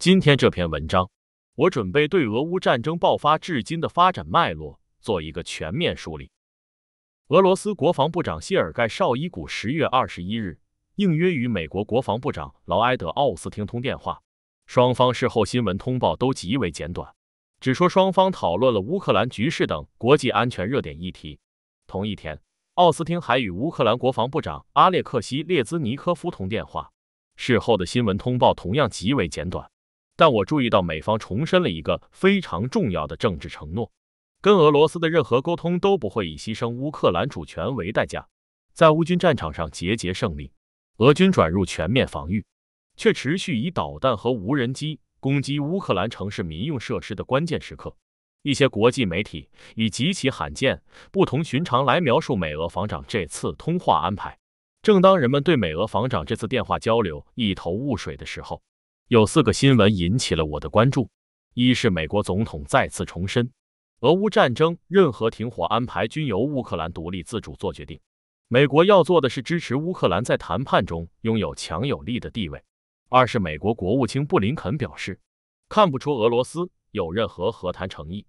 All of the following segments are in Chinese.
今天这篇文章，我准备对俄乌战争爆发至今的发展脉络做一个全面梳理。俄罗斯国防部长谢尔盖绍伊古十月二十一日应约与美国国防部长劳埃德奥斯汀通电话，双方事后新闻通报都极为简短，只说双方讨论了乌克兰局势等国际安全热点议题。同一天，奥斯汀还与乌克兰国防部长阿列克西列兹尼科夫通电话，事后的新闻通报同样极为简短。但我注意到，美方重申了一个非常重要的政治承诺：跟俄罗斯的任何沟通都不会以牺牲乌克兰主权为代价。在乌军战场上节节胜利，俄军转入全面防御，却持续以导弹和无人机攻击乌克兰城市民用设施的关键时刻，一些国际媒体以极其罕见、不同寻常来描述美俄防长这次通话安排。正当人们对美俄防长这次电话交流一头雾水的时候，有四个新闻引起了我的关注：一是美国总统再次重申，俄乌战争任何停火安排均由乌克兰独立自主做决定，美国要做的是支持乌克兰在谈判中拥有强有力的地位；二是美国国务卿布林肯表示，看不出俄罗斯有任何和谈诚意；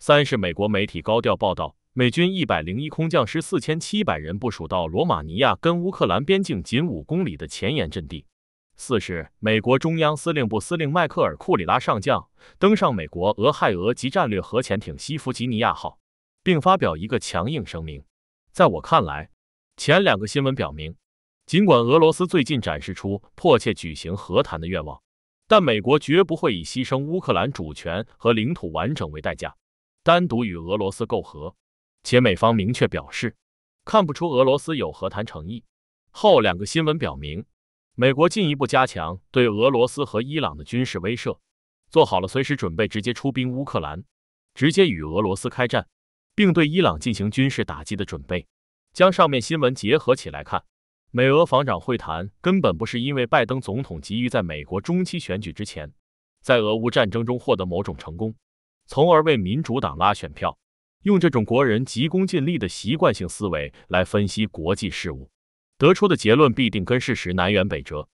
三是美国媒体高调报道，美军一百零一空降师四千七百人部署到罗马尼亚跟乌克兰边境仅五公里的前沿阵地。四是美国中央司令部司令迈克尔·库里拉上将登上美国俄亥俄级战略核潜艇“西弗吉尼亚”号，并发表一个强硬声明。在我看来，前两个新闻表明，尽管俄罗斯最近展示出迫切举行和谈的愿望，但美国绝不会以牺牲乌克兰主权和领土完整为代价，单独与俄罗斯媾和。且美方明确表示，看不出俄罗斯有和谈诚意。后两个新闻表明。美国进一步加强对俄罗斯和伊朗的军事威慑，做好了随时准备直接出兵乌克兰、直接与俄罗斯开战，并对伊朗进行军事打击的准备。将上面新闻结合起来看，美俄防长会谈根本不是因为拜登总统急于在美国中期选举之前，在俄乌战争中获得某种成功，从而为民主党拉选票。用这种国人急功近利的习惯性思维来分析国际事务。得出的结论必定跟事实南辕北辙。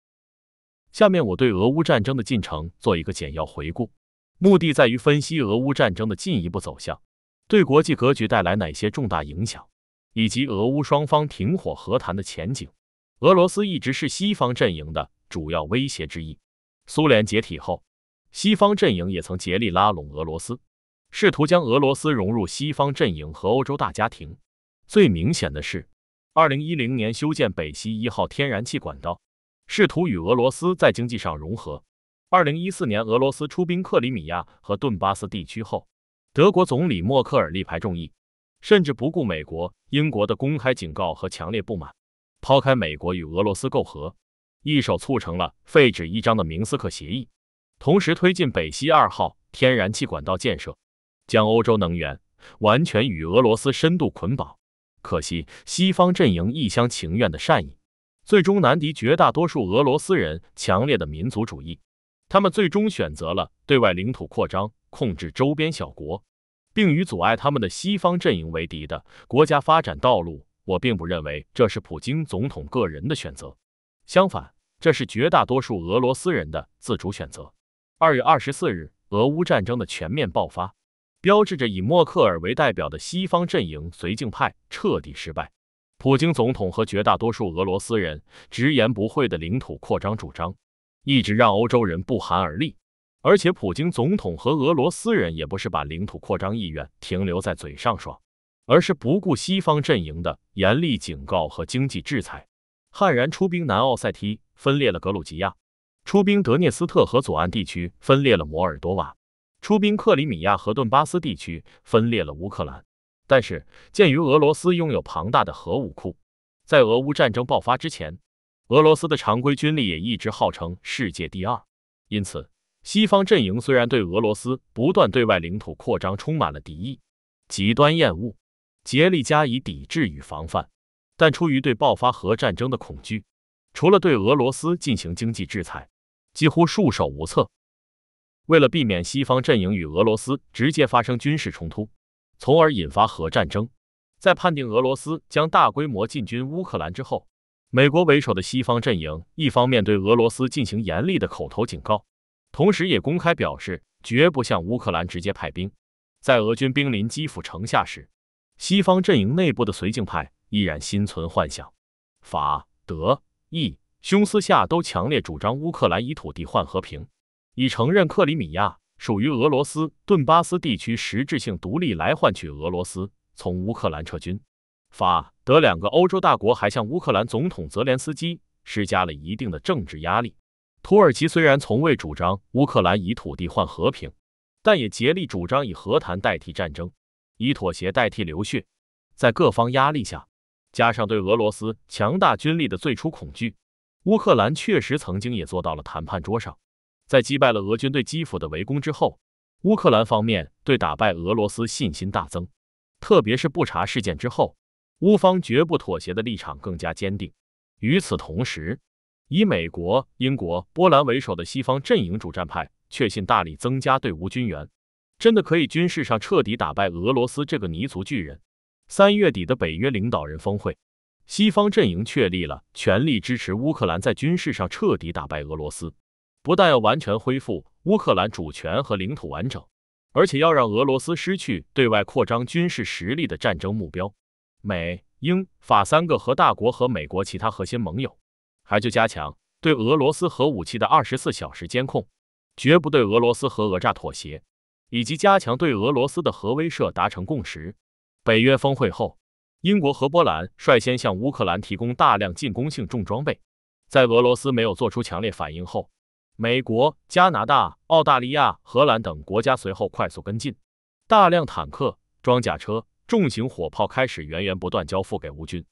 下面我对俄乌战争的进程做一个简要回顾，目的在于分析俄乌战争的进一步走向，对国际格局带来哪些重大影响，以及俄乌双方停火和谈的前景。俄罗斯一直是西方阵营的主要威胁之一。苏联解体后，西方阵营也曾竭力拉拢俄罗斯，试图将俄罗斯融入西方阵营和欧洲大家庭。最明显的是。二零一零年修建北溪一号天然气管道，试图与俄罗斯在经济上融合。二零一四年俄罗斯出兵克里米亚和顿巴斯地区后，德国总理默克尔力排众议，甚至不顾美国、英国的公开警告和强烈不满，抛开美国与俄罗斯媾和，一手促成了废纸一张的明斯克协议，同时推进北溪二号天然气管道建设，将欧洲能源完全与俄罗斯深度捆绑。可惜，西方阵营一厢情愿的善意，最终难敌绝大多数俄罗斯人强烈的民族主义。他们最终选择了对外领土扩张、控制周边小国，并与阻碍他们的西方阵营为敌的国家发展道路。我并不认为这是普京总统个人的选择，相反，这是绝大多数俄罗斯人的自主选择。二月二十四日，俄乌战争的全面爆发。标志着以默克尔为代表的西方阵营绥靖派彻底失败。普京总统和绝大多数俄罗斯人直言不讳的领土扩张主张，一直让欧洲人不寒而栗。而且，普京总统和俄罗斯人也不是把领土扩张意愿停留在嘴上说，而是不顾西方阵营的严厉警告和经济制裁，悍然出兵南奥塞梯，分裂了格鲁吉亚；出兵德涅斯特和左岸地区，分裂了摩尔多瓦。出兵克里米亚和顿巴斯地区，分裂了乌克兰。但是，鉴于俄罗斯拥有庞大的核武库，在俄乌战争爆发之前，俄罗斯的常规军力也一直号称世界第二。因此，西方阵营虽然对俄罗斯不断对外领土扩张充满了敌意、极端厌恶，竭力加以抵制与防范，但出于对爆发核战争的恐惧，除了对俄罗斯进行经济制裁，几乎束手无策。为了避免西方阵营与俄罗斯直接发生军事冲突，从而引发核战争，在判定俄罗斯将大规模进军乌克兰之后，美国为首的西方阵营一方面对俄罗斯进行严厉的口头警告，同时也公开表示绝不向乌克兰直接派兵。在俄军兵临基辅城下时，西方阵营内部的绥靖派依然心存幻想，法、德、意、匈私下都强烈主张乌克兰以土地换和平。以承认克里米亚属于俄罗斯、顿巴斯地区实质性独立来换取俄罗斯从乌克兰撤军。法德两个欧洲大国还向乌克兰总统泽连斯基施加了一定的政治压力。土耳其虽然从未主张乌克兰以土地换和平，但也竭力主张以和谈代替战争，以妥协代替流血。在各方压力下，加上对俄罗斯强大军力的最初恐惧，乌克兰确实曾经也坐到了谈判桌上。在击败了俄军对基辅的围攻之后，乌克兰方面对打败俄罗斯信心大增，特别是布查事件之后，乌方绝不妥协的立场更加坚定。与此同时，以美国、英国、波兰为首的西方阵营主战派确信，大力增加对乌军援，真的可以军事上彻底打败俄罗斯这个泥足巨人。三月底的北约领导人峰会，西方阵营确立了全力支持乌克兰在军事上彻底打败俄罗斯。不但要完全恢复乌克兰主权和领土完整，而且要让俄罗斯失去对外扩张军事实力的战争目标。美、英、法三个核大国和美国其他核心盟友，还就加强对俄罗斯核武器的二十四小时监控，绝不对俄罗斯核讹诈妥协，以及加强对俄罗斯的核威慑达成共识。北约峰会后，英国和波兰率先向乌克兰提供大量进攻性重装备，在俄罗斯没有做出强烈反应后。美国、加拿大、澳大利亚、荷兰等国家随后快速跟进，大量坦克、装甲车、重型火炮开始源源不断交付给乌军。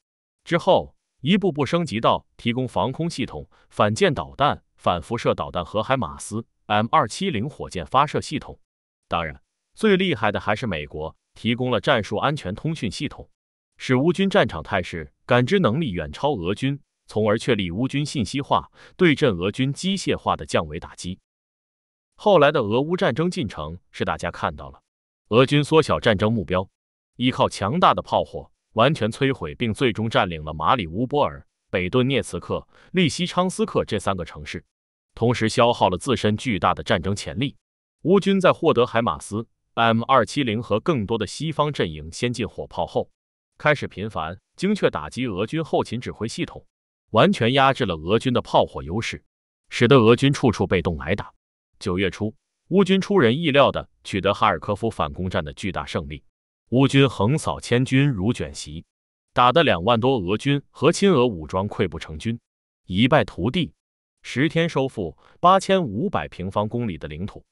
之后，一步步升级到提供防空系统、反舰导弹、反辐射导弹和海马斯 M 二七零火箭发射系统。当然，最厉害的还是美国提供了战术安全通讯系统，使乌军战场态势感知能力远超俄军。从而确立乌军信息化对阵俄军机械化的降维打击。后来的俄乌战争进程是大家看到了，俄军缩小战争目标，依靠强大的炮火完全摧毁并最终占领了马里乌波尔、北顿涅茨克、利西昌斯克这三个城市，同时消耗了自身巨大的战争潜力。乌军在获得海马斯、M 二七零和更多的西方阵营先进火炮后，开始频繁精确打击俄军后勤指挥系统。完全压制了俄军的炮火优势，使得俄军处处被动挨打。九月初，乌军出人意料地取得哈尔科夫反攻战的巨大胜利。乌军横扫千军如卷席，打得两万多俄军和亲俄武装溃不成军，一败涂地。十天收复八千五百平方公里的领土。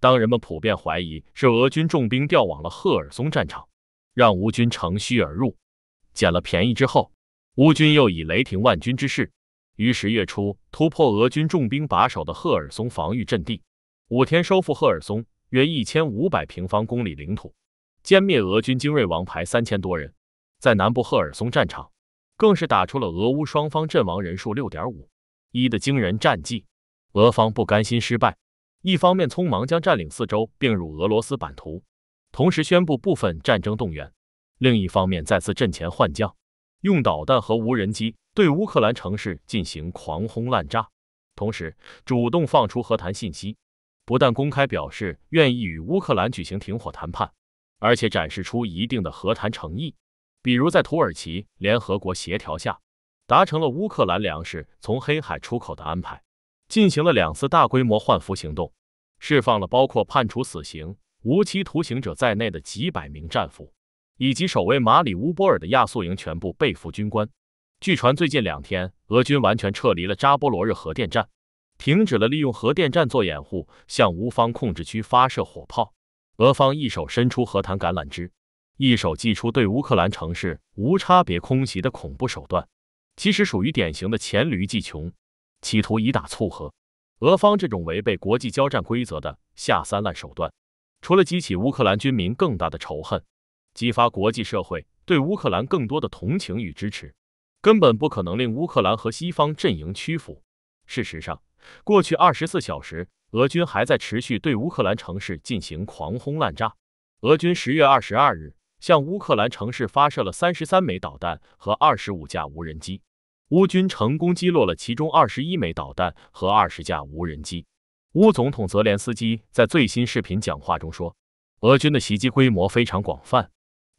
当人们普遍怀疑是俄军重兵调往了赫尔松战场，让乌军乘虚而入，捡了便宜之后。乌军又以雷霆万钧之势，于十月初突破俄军重兵把守的赫尔松防御阵地，五天收复赫尔松约一千五百平方公里领土，歼灭俄军精锐王牌三千多人。在南部赫尔松战场，更是打出了俄乌双方阵亡人数六点五一的惊人战绩。俄方不甘心失败，一方面匆忙将占领四周并入俄罗斯版图，同时宣布部分战争动员；另一方面再次阵前换将。用导弹和无人机对乌克兰城市进行狂轰滥炸，同时主动放出和谈信息，不但公开表示愿意与乌克兰举行停火谈判，而且展示出一定的和谈诚意，比如在土耳其、联合国协调下，达成了乌克兰粮食从黑海出口的安排，进行了两次大规模换俘行动，释放了包括判处死刑、无期徒刑者在内的几百名战俘。以及守卫马里乌波尔的亚速营全部被俘军官。据传，最近两天俄军完全撤离了扎波罗热核电站，停止了利用核电站做掩护向乌方控制区发射火炮。俄方一手伸出和谈橄榄枝，一手祭出对乌克兰城市无差别空袭的恐怖手段，其实属于典型的黔驴技穷，企图以打促和。俄方这种违背国际交战规则的下三滥手段，除了激起乌克兰军民更大的仇恨。激发国际社会对乌克兰更多的同情与支持，根本不可能令乌克兰和西方阵营屈服。事实上，过去二十四小时，俄军还在持续对乌克兰城市进行狂轰滥炸。俄军十月二十二日向乌克兰城市发射了三十三枚导弹和二十五架无人机，乌军成功击落了其中二十一枚导弹和二十架无人机。乌总统泽连斯基在最新视频讲话中说：“俄军的袭击规模非常广泛。”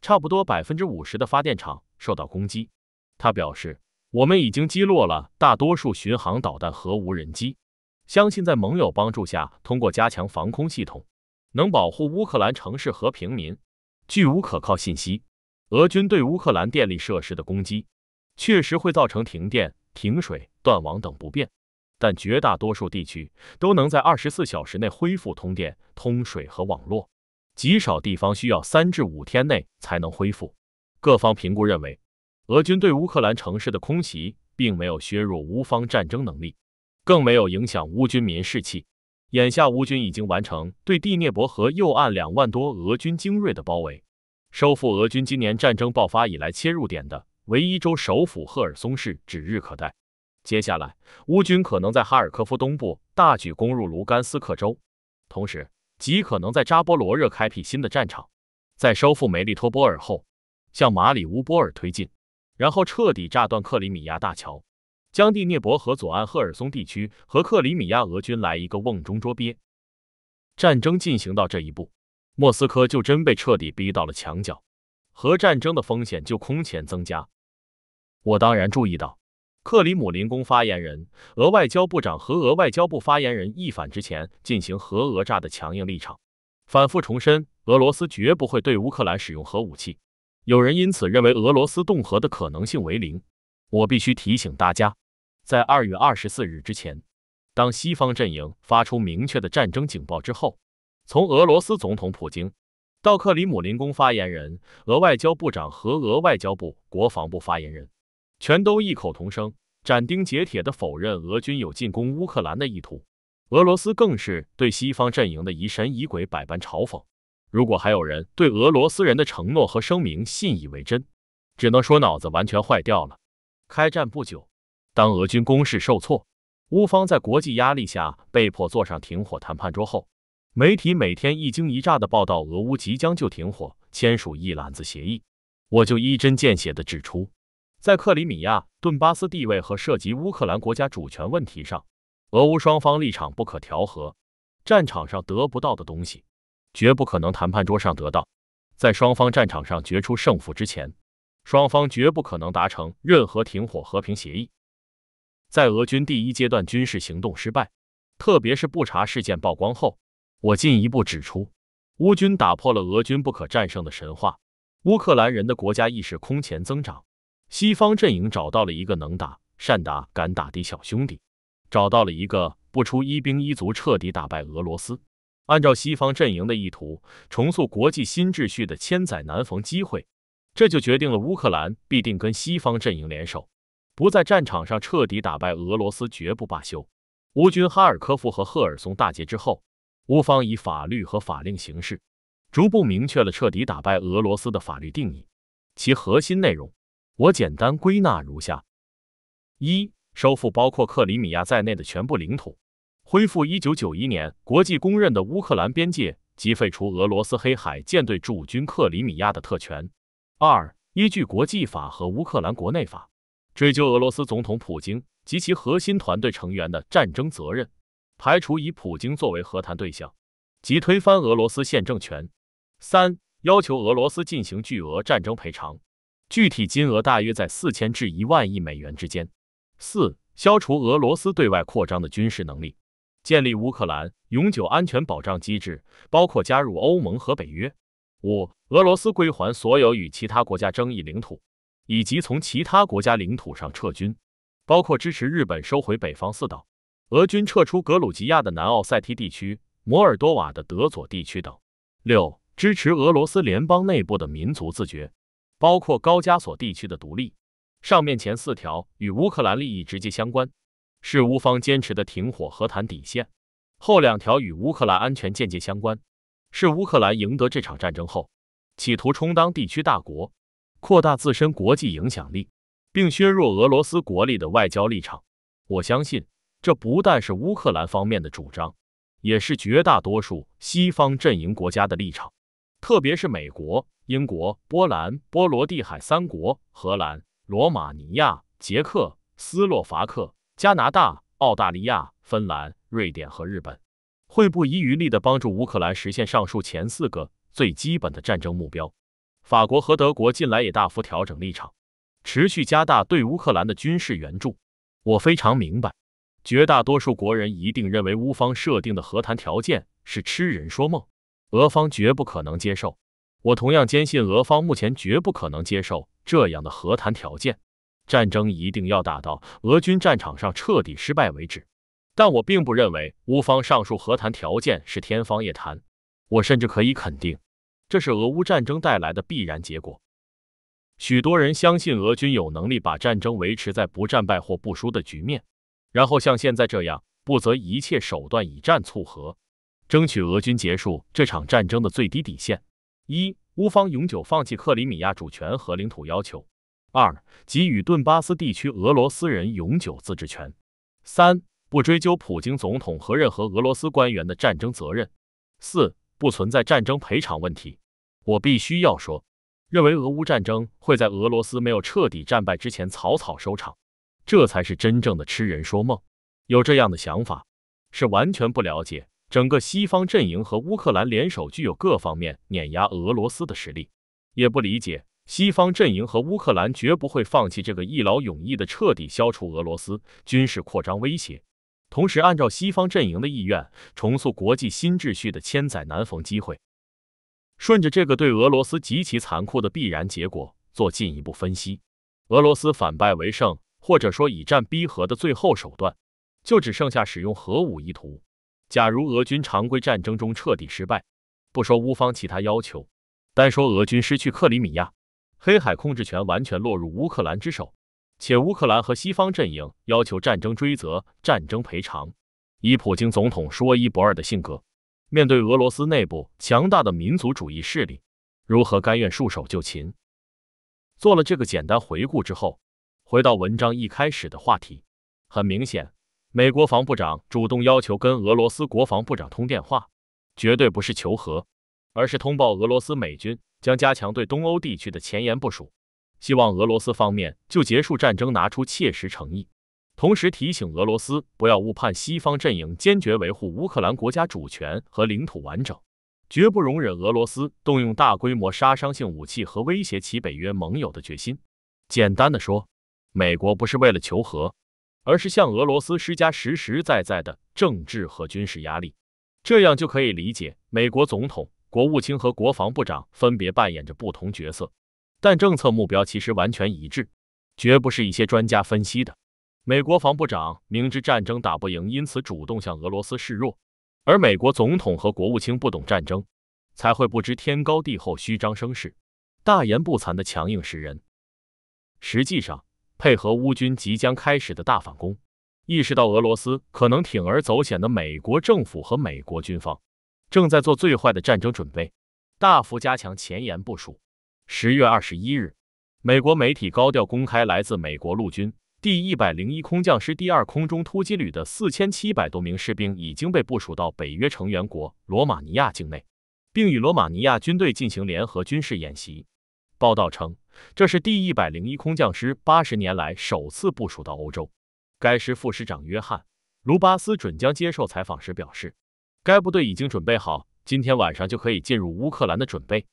差不多百分之五十的发电厂受到攻击，他表示，我们已经击落了大多数巡航导弹和无人机，相信在盟友帮助下，通过加强防空系统，能保护乌克兰城市和平民。据无可靠信息，俄军对乌克兰电力设施的攻击，确实会造成停电、停水、断网等不便，但绝大多数地区都能在二十四小时内恢复通电、通水和网络。极少地方需要三至五天内才能恢复。各方评估认为，俄军对乌克兰城市的空袭并没有削弱乌方战争能力，更没有影响乌军民士气。眼下，乌军已经完成对第聂伯河右岸两万多俄军精锐的包围，收复俄军今年战争爆发以来切入点的唯一州首府赫尔松市指日可待。接下来，乌军可能在哈尔科夫东部大举攻入卢甘斯克州，同时。极可能在扎波罗热开辟新的战场，在收复梅利托波尔后，向马里乌波尔推进，然后彻底炸断克里米亚大桥，将第聂伯河左岸赫尔松地区和克里米亚俄军来一个瓮中捉鳖。战争进行到这一步，莫斯科就真被彻底逼到了墙角，核战争的风险就空前增加。我当然注意到。克里姆林宫发言人、俄外交部长和俄外交部发言人一反之前进行核讹诈的强硬立场，反复重申俄罗斯绝不会对乌克兰使用核武器。有人因此认为俄罗斯动核的可能性为零。我必须提醒大家，在二月二十四日之前，当西方阵营发出明确的战争警报之后，从俄罗斯总统普京到克里姆林宫发言人、俄外交部长和俄外交部、国防部发言人。全都异口同声，斩钉截铁地否认俄军有进攻乌克兰的意图。俄罗斯更是对西方阵营的疑神疑鬼百般嘲讽。如果还有人对俄罗斯人的承诺和声明信以为真，只能说脑子完全坏掉了。开战不久，当俄军攻势受挫，乌方在国际压力下被迫坐上停火谈判桌后，媒体每天一惊一乍地报道俄乌即将就停火签署一揽子协议，我就一针见血地指出。在克里米亚、顿巴斯地位和涉及乌克兰国家主权问题上，俄乌双方立场不可调和。战场上得不到的东西，绝不可能谈判桌上得到。在双方战场上决出胜负之前，双方绝不可能达成任何停火和平协议。在俄军第一阶段军事行动失败，特别是布查事件曝光后，我进一步指出，乌军打破了俄军不可战胜的神话，乌克兰人的国家意识空前增长。西方阵营找到了一个能打、善打、敢打的小兄弟，找到了一个不出一兵一卒彻底打败俄罗斯、按照西方阵营的意图重塑国际新秩序的千载难逢机会。这就决定了乌克兰必定跟西方阵营联手，不在战场上彻底打败俄罗斯绝不罢休。乌军哈尔科夫和赫尔松大捷之后，乌方以法律和法令形式，逐步明确了彻底打败俄罗斯的法律定义，其核心内容。我简单归纳如下：一、收复包括克里米亚在内的全部领土，恢复1991年国际公认的乌克兰边界及废除俄罗斯黑海舰队驻军克里米亚的特权；二、依据国际法和乌克兰国内法，追究俄罗斯总统普京及其核心团队成员的战争责任，排除以普京作为和谈对象及推翻俄罗斯宪政权；三、要求俄罗斯进行巨额战争赔偿。具体金额大约在四千至一万亿美元之间。四、消除俄罗斯对外扩张的军事能力，建立乌克兰永久安全保障机制，包括加入欧盟和北约。五、俄罗斯归还所有与其他国家争议领土，以及从其他国家领土上撤军，包括支持日本收回北方四岛，俄军撤出格鲁吉亚的南奥塞梯地区、摩尔多瓦的德佐地区等。六、支持俄罗斯联邦内部的民族自决。包括高加索地区的独立。上面前四条与乌克兰利益直接相关，是乌方坚持的停火和谈底线；后两条与乌克兰安全间接相关，是乌克兰赢得这场战争后，企图充当地区大国，扩大自身国际影响力，并削弱俄罗斯国力的外交立场。我相信，这不但是乌克兰方面的主张，也是绝大多数西方阵营国家的立场，特别是美国。英国、波兰、波罗的海三国、荷兰、罗马尼亚、捷克、斯洛伐克、加拿大、澳大利亚、芬兰、瑞典和日本，会不遗余力地帮助乌克兰实现上述前四个最基本的战争目标。法国和德国近来也大幅调整立场，持续加大对乌克兰的军事援助。我非常明白，绝大多数国人一定认为乌方设定的和谈条件是痴人说梦，俄方绝不可能接受。我同样坚信，俄方目前绝不可能接受这样的和谈条件，战争一定要打到俄军战场上彻底失败为止。但我并不认为乌方上述和谈条件是天方夜谭，我甚至可以肯定，这是俄乌战争带来的必然结果。许多人相信俄军有能力把战争维持在不战败或不输的局面，然后像现在这样，不择一切手段以战促和，争取俄军结束这场战争的最低底线。一、乌方永久放弃克里米亚主权和领土要求；二、给予顿巴斯地区俄罗斯人永久自治权；三、不追究普京总统和任何俄罗斯官员的战争责任；四、不存在战争赔偿问题。我必须要说，认为俄乌战争会在俄罗斯没有彻底战败之前草草收场，这才是真正的痴人说梦。有这样的想法，是完全不了解。整个西方阵营和乌克兰联手，具有各方面碾压俄罗斯的实力，也不理解西方阵营和乌克兰绝不会放弃这个一劳永逸的彻底消除俄罗斯军事扩张威胁，同时按照西方阵营的意愿重塑国际新秩序的千载难逢机会。顺着这个对俄罗斯极其残酷的必然结果做进一步分析，俄罗斯反败为胜，或者说以战逼和的最后手段，就只剩下使用核武意图。假如俄军常规战争中彻底失败，不说乌方其他要求，单说俄军失去克里米亚、黑海控制权完全落入乌克兰之手，且乌克兰和西方阵营要求战争追责、战争赔偿，以普京总统说一不二的性格，面对俄罗斯内部强大的民族主义势力，如何甘愿束手就擒？做了这个简单回顾之后，回到文章一开始的话题，很明显。美国防部长主动要求跟俄罗斯国防部长通电话，绝对不是求和，而是通报俄罗斯美军将加强对东欧地区的前沿部署，希望俄罗斯方面就结束战争拿出切实诚意，同时提醒俄罗斯不要误判西方阵营坚决维护乌克兰国家主权和领土完整，绝不容忍俄罗斯动用大规模杀伤性武器和威胁其北约盟友的决心。简单的说，美国不是为了求和。而是向俄罗斯施加实实在在的政治和军事压力，这样就可以理解美国总统、国务卿和国防部长分别扮演着不同角色，但政策目标其实完全一致，绝不是一些专家分析的。美国防部长明知战争打不赢，因此主动向俄罗斯示弱；而美国总统和国务卿不懂战争，才会不知天高地厚，虚张声势，大言不惭的强硬示人。实际上。配合乌军即将开始的大反攻，意识到俄罗斯可能铤而走险的美国政府和美国军方，正在做最坏的战争准备，大幅加强前沿部署。十月二十一日，美国媒体高调公开，来自美国陆军第一百零一空降师第二空中突击旅的四千七百多名士兵已经被部署到北约成员国罗马尼亚境内，并与罗马尼亚军队进行联合军事演习。报道称，这是第一百零一空降师八十年来首次部署到欧洲。该师副师长约翰·卢巴斯准将接受采访时表示，该部队已经准备好今天晚上就可以进入乌克兰的准备，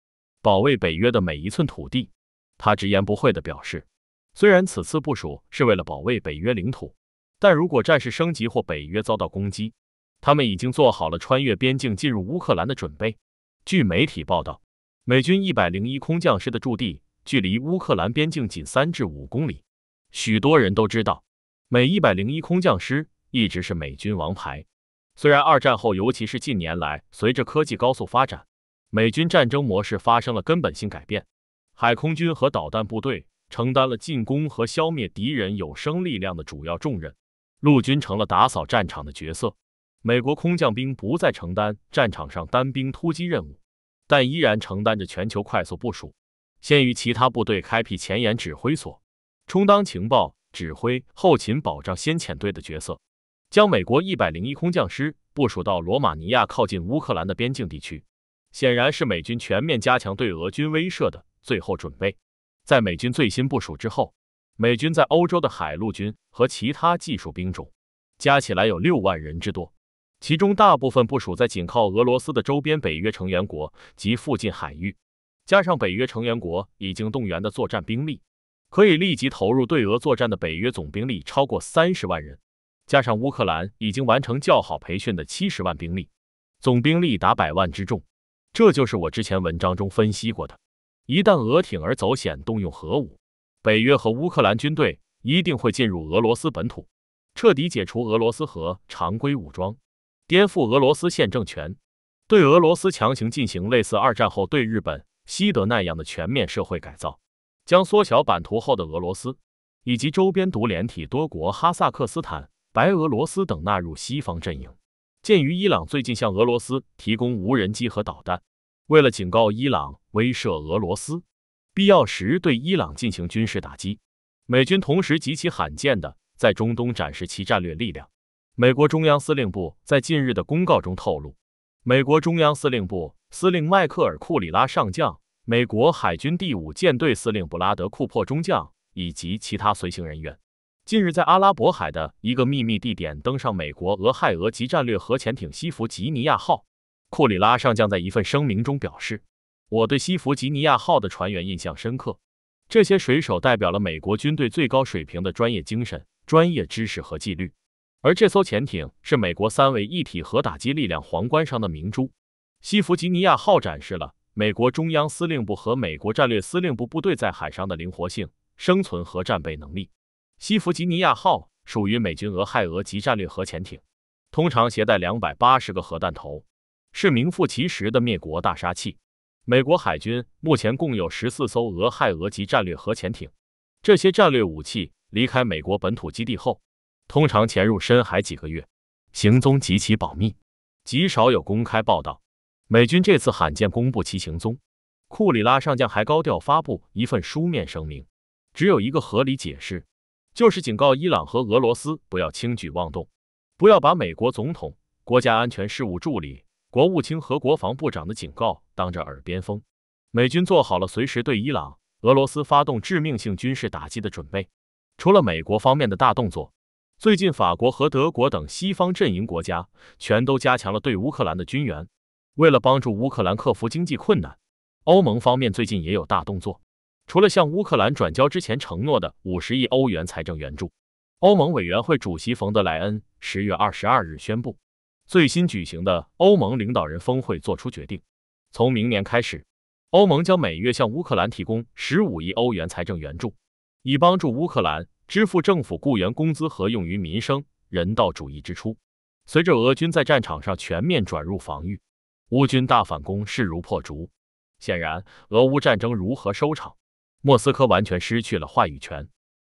保卫北约的每一寸土地。他直言不讳地表示，虽然此次部署是为了保卫北约领土，但如果战事升级或北约遭到攻击，他们已经做好了穿越边境进入乌克兰的准备。据媒体报道。美军一百零一空降师的驻地距离乌克兰边境仅三至五公里。许多人都知道，美一百零一空降师一直是美军王牌。虽然二战后，尤其是近年来，随着科技高速发展，美军战争模式发生了根本性改变。海空军和导弹部队承担了进攻和消灭敌人有生力量的主要重任，陆军成了打扫战场的角色。美国空降兵不再承担战场上单兵突击任务。但依然承担着全球快速部署，先于其他部队开辟前沿指挥所，充当情报、指挥、后勤保障先遣队的角色。将美国101空降师部署到罗马尼亚靠近乌克兰的边境地区，显然是美军全面加强对俄军威慑的最后准备。在美军最新部署之后，美军在欧洲的海陆军和其他技术兵种，加起来有六万人之多。其中大部分部署在紧靠俄罗斯的周边北约成员国及附近海域，加上北约成员国已经动员的作战兵力，可以立即投入对俄作战的北约总兵力超过三十万人，加上乌克兰已经完成较好培训的七十万兵力，总兵力达百万之众。这就是我之前文章中分析过的，一旦俄铤而走险动用核武，北约和乌克兰军队一定会进入俄罗斯本土，彻底解除俄罗斯核常规武装。颠覆俄罗斯现政权，对俄罗斯强行进行类似二战后对日本、西德那样的全面社会改造，将缩小版图后的俄罗斯以及周边独联体多国、哈萨克斯坦、白俄罗斯等纳入西方阵营。鉴于伊朗最近向俄罗斯提供无人机和导弹，为了警告伊朗、威慑俄罗斯，必要时对伊朗进行军事打击，美军同时极其罕见的在中东展示其战略力量。美国中央司令部在近日的公告中透露，美国中央司令部司令迈克尔·库里拉上将、美国海军第五舰队司令布拉德·库珀中将以及其他随行人员，近日在阿拉伯海的一个秘密地点登上美国俄亥俄级战略核潜艇“西弗吉尼亚”号。库里拉上将在一份声明中表示：“我对‘西弗吉尼亚’号的船员印象深刻，这些水手代表了美国军队最高水平的专业精神、专业知识和纪律。”而这艘潜艇是美国三位一体核打击力量皇冠上的明珠——西弗吉尼亚号，展示了美国中央司令部和美国战略司令部部队在海上的灵活性、生存和战备能力。西弗吉尼亚号属于美军俄亥俄级战略核潜艇，通常携带两百八十个核弹头，是名副其实的灭国大杀器。美国海军目前共有十四艘俄亥俄级战略核潜艇，这些战略武器离开美国本土基地后。通常潜入深海几个月，行踪极其保密，极少有公开报道。美军这次罕见公布其行踪，库里拉上将还高调发布一份书面声明，只有一个合理解释，就是警告伊朗和俄罗斯不要轻举妄动，不要把美国总统、国家安全事务助理、国务卿和国防部长的警告当着耳边风。美军做好了随时对伊朗、俄罗斯发动致命性军事打击的准备。除了美国方面的大动作，最近，法国和德国等西方阵营国家全都加强了对乌克兰的军援。为了帮助乌克兰克服经济困难，欧盟方面最近也有大动作。除了向乌克兰转交之前承诺的五十亿欧元财政援助，欧盟委员会主席冯德莱恩十月二十二日宣布，最新举行的欧盟领导人峰会作出决定：从明年开始，欧盟将每月向乌克兰提供十五亿欧元财政援助，以帮助乌克兰。支付政府雇员工资和用于民生人道主义支出。随着俄军在战场上全面转入防御，乌军大反攻势如破竹。显然，俄乌战争如何收场，莫斯科完全失去了话语权。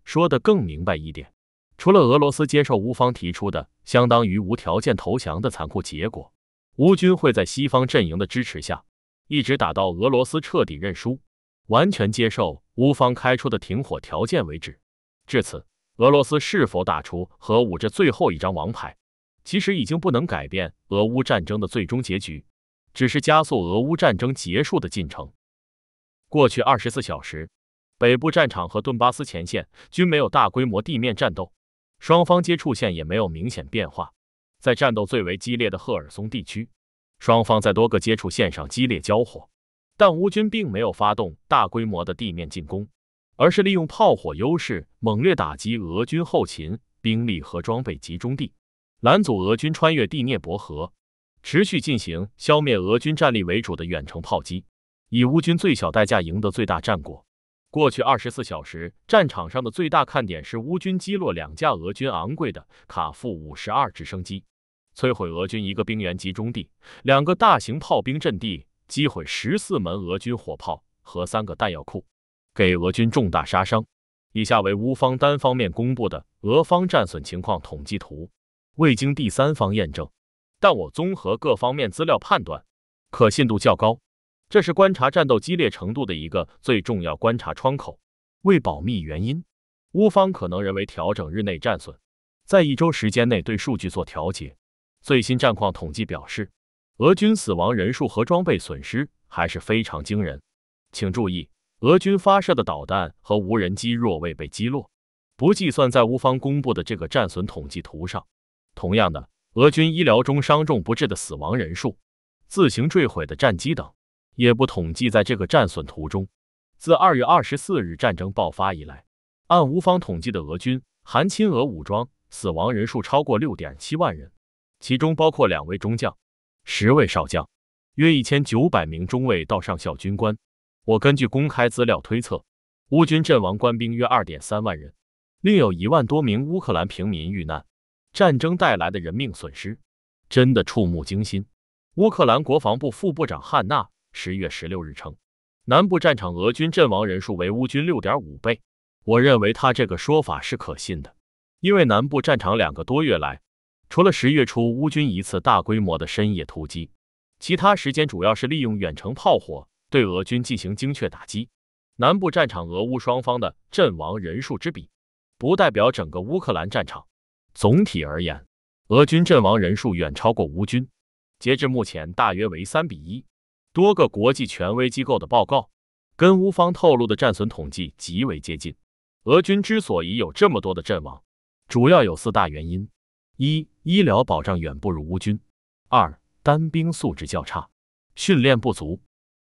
说的更明白一点，除了俄罗斯接受乌方提出的相当于无条件投降的残酷结果，乌军会在西方阵营的支持下，一直打到俄罗斯彻底认输，完全接受乌方开出的停火条件为止。至此，俄罗斯是否打出核武这最后一张王牌，其实已经不能改变俄乌战争的最终结局，只是加速俄乌战争结束的进程。过去二十四小时，北部战场和顿巴斯前线均没有大规模地面战斗，双方接触线也没有明显变化。在战斗最为激烈的赫尔松地区，双方在多个接触线上激烈交火，但乌军并没有发动大规模的地面进攻。而是利用炮火优势，猛烈打击俄军后勤、兵力和装备集中地，拦阻俄军穿越第聂伯河，持续进行消灭俄军战力为主的远程炮击，以乌军最小代价赢得最大战果。过去二十四小时，战场上的最大看点是乌军击落两架俄军昂贵的卡 -52 直升机，摧毁俄军一个兵员集中地、两个大型炮兵阵地，击毁十四门俄军火炮和三个弹药库。给俄军重大杀伤。以下为乌方单方面公布的俄方战损情况统计图，未经第三方验证，但我综合各方面资料判断，可信度较高。这是观察战斗激烈程度的一个最重要观察窗口。为保密原因，乌方可能人为调整日内战损，在一周时间内对数据做调节。最新战况统计表示，俄军死亡人数和装备损失还是非常惊人。请注意。俄军发射的导弹和无人机若未被击落，不计算在乌方公布的这个战损统计图上。同样的，俄军医疗中伤重不治的死亡人数、自行坠毁的战机等，也不统计在这个战损图中。自二月二十四日战争爆发以来，按乌方统计的俄军、含亲俄武装死亡人数超过六点七万人，其中包括两位中将、十位少将、约一千九百名中尉到上校军官。我根据公开资料推测，乌军阵亡官兵约二点三万人，另有一万多名乌克兰平民遇难。战争带来的人命损失，真的触目惊心。乌克兰国防部副部长汉娜十月十六日称，南部战场俄军阵亡人数为乌军六点五倍。我认为他这个说法是可信的，因为南部战场两个多月来，除了十月初乌军一次大规模的深夜突击，其他时间主要是利用远程炮火。对俄军进行精确打击，南部战场俄乌双方的阵亡人数之比，不代表整个乌克兰战场。总体而言，俄军阵亡人数远超过乌军，截至目前大约为三比一。多个国际权威机构的报告，跟乌方透露的战损统计极为接近。俄军之所以有这么多的阵亡，主要有四大原因：一、医疗保障远不如乌军；二、单兵素质较差，训练不足。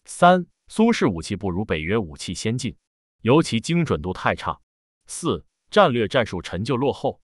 三、苏式武器不如北约武器先进，尤其精准度太差。四、战略战术陈旧落后。